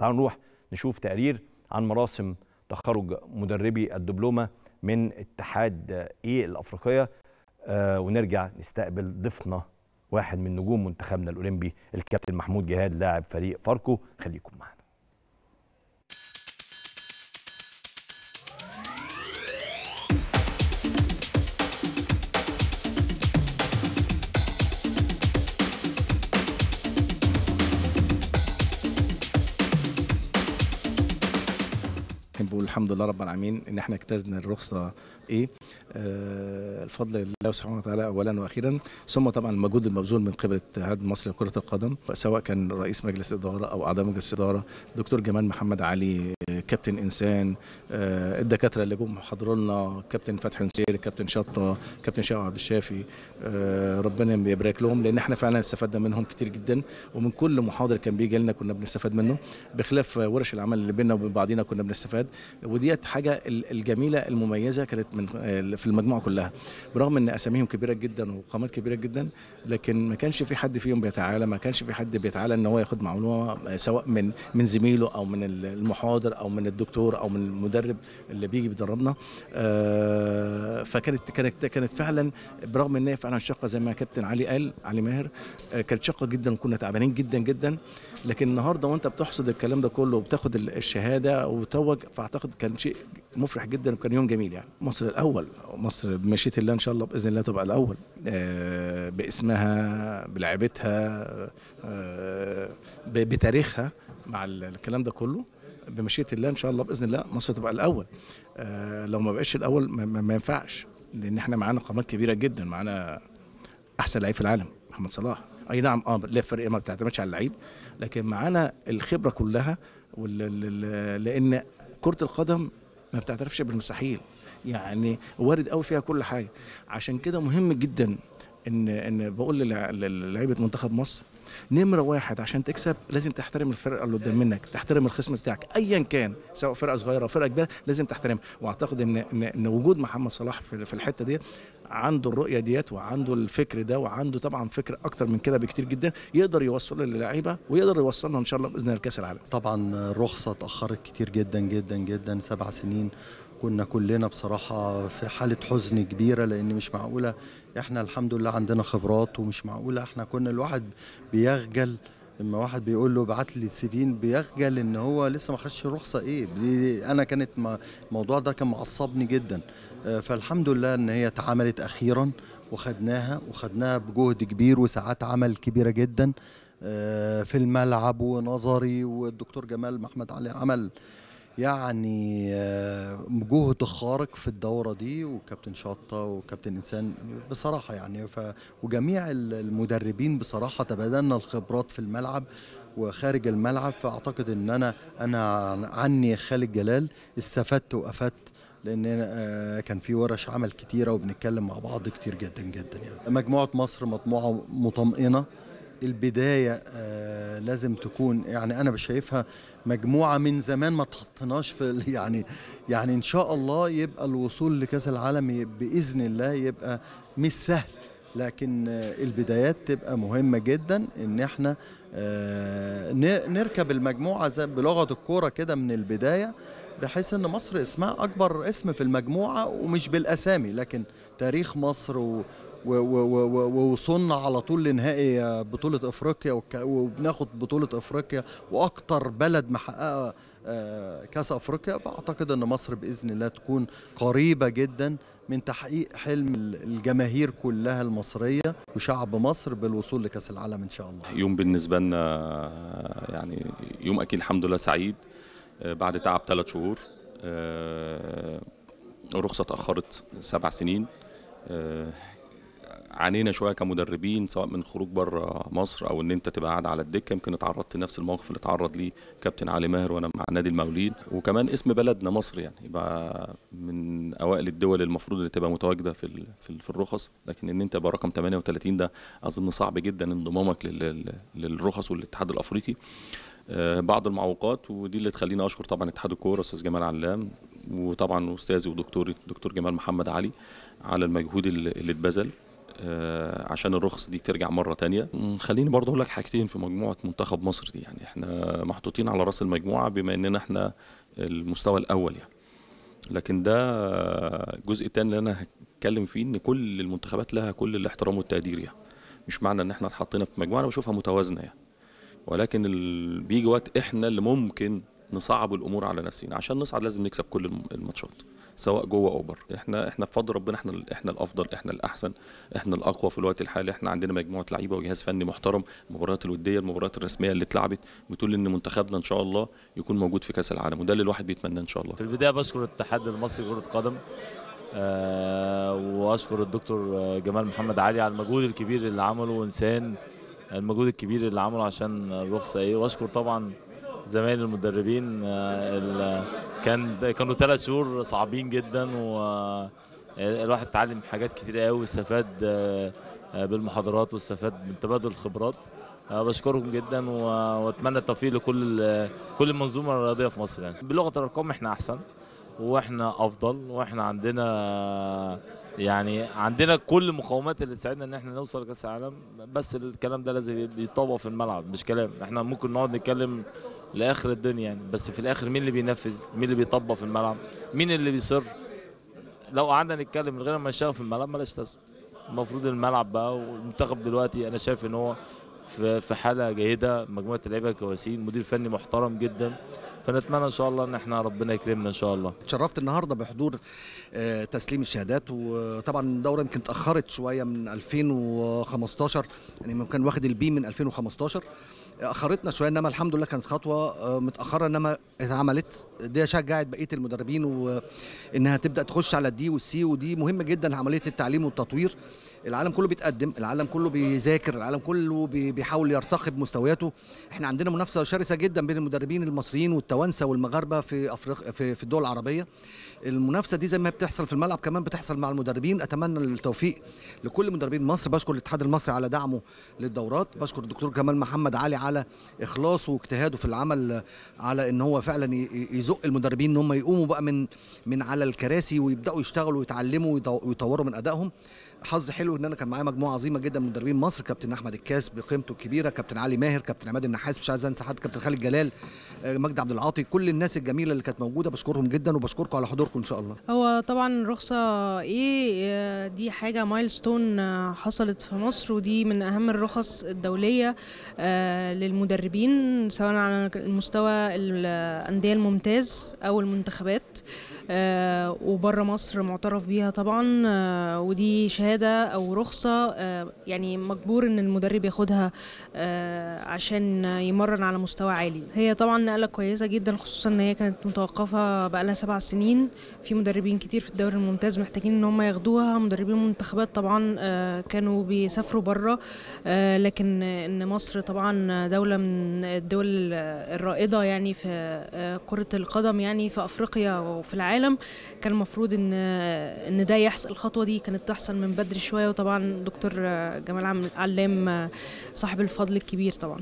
تعالوا نروح نشوف تقرير عن مراسم تخرج مدربي الدبلومه من اتحاد ايه الافريقيه آه ونرجع نستقبل ضيفنا واحد من نجوم منتخبنا الاولمبي الكابتن محمود جهاد لاعب فريق فاركو خليكم معنا لكن بقول الحمد لله رب العالمين ان احنا اجتزنا الرخصه ايه آه الفضل لله سبحانه وتعالى اولا واخيرا ثم طبعا المجهود المبذول من قبل اتحاد مصر لكره القدم سواء كان رئيس مجلس اداره او اعضاء مجلس اداره دكتور جمال محمد علي آه، كابتن انسان آه الدكاتره اللي جم حضروا لنا كابتن فتحي نصير كابتن شطه كابتن شاو عبد الشافي آه ربنا يبارك لهم لان احنا فعلا استفدنا منهم كتير جدا ومن كل محاضر كان بيجي لنا كنا بنستفاد منه بخلاف ورش العمل اللي بيننا وبين بعضينا كنا بنستفاد وديت حاجه الجميله المميزه كانت من آه، في المجموعه كلها برغم ان اساميهم كبيره جدا وقامات كبيره جدا لكن ما كانش في حد فيهم بيتعالى ما كانش في حد بيتعالى ان هو ياخد معلومه آه، سواء من من زميله او من المحاضر او من الدكتور او من المدرب اللي بيجي بيدربنا آه فكانت كانت كانت فعلا برغم ان هي فعلا شاقه زي ما كابتن علي قال علي ماهر آه، كانت شاقه جدا وكنا تعبانين جدا جدا لكن النهارده وانت بتحصد الكلام ده كله وبتاخد الشهاده وتوج فاعتقد كان شيء مفرح جدا وكان يوم جميل يعني مصر الاول مصر بمشيئه الله ان شاء الله باذن الله تبقى الاول آه، باسمها بلعبتها آه، بتاريخها مع الكلام ده كله بمشيئه الله ان شاء الله باذن الله مصر تبقى الاول آه، لو ما بقتش الاول ما ينفعش لان احنا معانا قامات كبيره جدا معانا احسن لعيب في العالم محمد صلاح اي نعم اه لا فرق ما بتعتمدش على اللعيب لكن معانا الخبره كلها لان كره القدم ما بتعترفش بالمستحيل يعني وارد قوي فيها كل حاجه عشان كده مهم جدا ان ان بقول للعيبه منتخب مصر نمره واحد عشان تكسب لازم تحترم الفرقه اللي قدام أيوة. منك تحترم الخصم بتاعك ايا كان سواء فرقه صغيره او فرقه كبيره لازم تحترمها واعتقد ان ان وجود محمد صلاح في الحته ديت عنده الرؤيه ديت وعنده الفكر ده وعنده طبعا فكر اكتر من كده بكتير جدا يقدر يوصله للعيبه ويقدر يوصلنا ان شاء الله باذن الله لكاس العالم طبعا الرخصه اتاخرت كتير جدا جدا جدا سبع سنين كنا كلنا بصراحة في حالة حزن كبيرة لأن مش معقولة إحنا الحمد لله عندنا خبرات ومش معقولة إحنا كنا الواحد بيخجل لما واحد بيقول له ابعت لي سيفين في بيخجل ان هو لسه ما خدش رخصه ايه انا كانت الموضوع ده كان معصبني جدا آه، فالحمد لله ان هي اتعملت اخيرا وخدناها وخدناها بجهد كبير وساعات عمل كبيره جدا آه، في الملعب ونظري والدكتور جمال محمد علي عمل يعني آه، جهد خارق في الدوره دي وكابتن شطه وكابتن انسان بصراحه يعني ف وجميع المدربين بصراحه تبادلنا الخبرات في الملعب وخارج الملعب فاعتقد ان انا انا عني خالد جلال استفدت وافدت لان آه، كان في ورش عمل كتيره وبنتكلم مع بعض كتير جدا جدا يعني مجموعه مصر مجموعه مطمئنه البدايه آه، لازم تكون يعني انا شايفها مجموعه من زمان ما تحطناش في يعني يعني ان شاء الله يبقى الوصول لكاس العالم باذن الله يبقى مش سهل لكن البدايات تبقى مهمه جدا ان احنا آه، نركب المجموعه زي بلغه الكوره كده من البدايه بحيث ان مصر اسمها اكبر اسم في المجموعه ومش بالاسامي لكن تاريخ مصر و ووصلنا على طول لنهائي بطولة أفريقيا وبناخد بطولة أفريقيا وأكتر بلد محققة آه، كاس أفريقيا فأعتقد أن مصر بإذن الله تكون قريبة جدا من تحقيق حلم الجماهير كلها المصرية وشعب مصر بالوصول لكاس العالم إن شاء الله يوم بالنسبة لنا آه، يعني يوم أكيد الحمد لله سعيد آه، بعد تعب ثلاث شهور الرخصة اتأخرت سبع سنين عانينا شويه كمدربين سواء من خروج بره مصر او ان انت تبقى قاعد على الدكه يمكن اتعرضت لنفس الموقف اللي اتعرض ليه كابتن علي ماهر وانا مع نادي المولين وكمان اسم بلدنا مصر يعني يبقى من اوائل الدول المفروض اللي تبقى متواجده في في الرخص لكن ان انت تبقى رقم 38 ده اظن صعب جدا انضمامك للرخص والاتحاد الافريقي آه، بعض المعوقات ودي اللي تخليني اشكر طبعا اتحاد الكوره استاذ جمال علام وطبعا استاذي ودكتوري الدكتور جمال محمد علي على المجهود اللي اتبذل آه، عشان الرخص دي ترجع مره تانية خليني برضه اقول لك حاجتين في مجموعه منتخب مصر دي يعني احنا محطوطين على راس المجموعه بما اننا احنا المستوى الاول يعني لكن ده الجزء التاني اللي انا هتكلم فيه ان كل المنتخبات لها كل الاحترام والتقدير يعني مش معنى ان احنا اتحطينا في مجموعه انا بشوفها متوازنه يعني ولكن بيجي وقت احنا اللي ممكن نصعب الامور على نفسنا عشان نصعد لازم نكسب كل الماتشات سواء جوه او بره احنا احنا بفضل ربنا احنا احنا الافضل احنا الاحسن احنا الاقوى في الوقت الحالي احنا عندنا مجموعه لعيبه وجهاز فني محترم المباريات الوديه المباريات الرسميه اللي اتلعبت بتقول ان منتخبنا ان شاء الله يكون موجود في كاس العالم وده اللي الواحد بيتمناه ان شاء الله في البدايه بشكر الاتحاد المصري لكره القدم أه واشكر الدكتور آه، جمال محمد علي على المجهود الكبير اللي عمله وانسان المجهود الكبير اللي عمله عشان الرخصه ايه واشكر طبعا زمايل المدربين آه، كان كانوا ثلاث شهور صعبين جدا و آه، الواحد اتعلم حاجات كتير قوي واستفاد آه، بالمحاضرات واستفاد من تبادل الخبرات بشكركم جدا واتمنى التوفيق لكل كل المنظومه الرياضيه في مصر يعني بلغه الارقام احنا احسن واحنا افضل واحنا عندنا يعني عندنا كل المقومات اللي تساعدنا ان احنا نوصل لكاس العالم بس الكلام ده لازم يتطبق في الملعب مش كلام احنا ممكن نقعد نتكلم لاخر الدنيا يعني بس في الاخر مين اللي بينفذ مين اللي بيطبق في الملعب مين اللي بيصر لو قعدنا نتكلم من غير ما نشتغل في الملعب مالهاش لازمه المفروض الملعب بقى والمنتخب دلوقتي انا شايف ان هو في حاله جيده مجموعه اللعيبه كويسين مدير فني محترم جدا فنتمنى ان شاء الله ان احنا ربنا يكرمنا ان شاء الله اتشرفت النهارده بحضور آه، تسليم الشهادات وطبعا الدوره يمكن اتاخرت شويه من 2015 يعني كان واخد البي من 2015 اخرتنا شويه انما الحمد لله كانت خطوه آه، متاخره انما اتعملت دي شجعت بقيه المدربين وانها تبدا تخش على الدي والسي ودي مهمه جدا عمليه التعليم والتطوير العالم كله بيتقدم العالم كله بيذاكر العالم كله بيحاول يرتقي بمستوياته احنا عندنا منافسه شرسه جدا بين المدربين المصريين والتوانسه والمغاربه في افريقيا في, في الدول العربيه المنافسه دي زي ما بتحصل في الملعب كمان بتحصل مع المدربين اتمنى التوفيق لكل مدربين مصر بشكر الاتحاد المصري على دعمه للدورات بشكر الدكتور كمال محمد علي على اخلاصه واجتهاده في العمل على ان هو فعلا يزق المدربين ان هم يقوموا بقى من من على الكراسي ويبداوا يشتغلوا ويتعلموا ويطوروا من ادائهم حظ حلو ان انا كان معايا مجموعه عظيمه جدا من مدربين مصر كابتن احمد الكاس بقيمته الكبيره كابتن علي ماهر كابتن عماد النحاس مش عايز انسى حد كابتن خالد جلال آه، مجدي عبد العاطي كل الناس الجميله اللي كانت موجوده بشكرهم جدا وبشكركم على حضوركم ان شاء الله هو طبعا رخصه ايه آه، دي حاجه مايلستون آه، حصلت في مصر ودي من اهم الرخص الدوليه للمدربين سواء على المستوى الانديه الممتاز او المنتخبات آه، وبره مصر معترف بيها طبعا آه، ودي شهاده او رخصه آه، يعني مجبور ان المدرب ياخدها عشان يمرن على مستوى عالي هي طبعا نقله كويسه جدا خصوصا ان هي كانت متوقفه بقالها سبع سنين في مدربين كتير في الدوري الممتاز محتاجين ان هم ياخدوها مدربين منتخبات طبعا كانوا بيسافروا بره لكن ان مصر طبعا دوله من الدول الرائده يعني في كره القدم يعني في افريقيا وفي العالم العالم كان المفروض ان ان ده يحصل الخطوه دي كانت تحصل من بدري شويه وطبعا دكتور آه، جمال علام آه، صاحب الفضل الكبير طبعا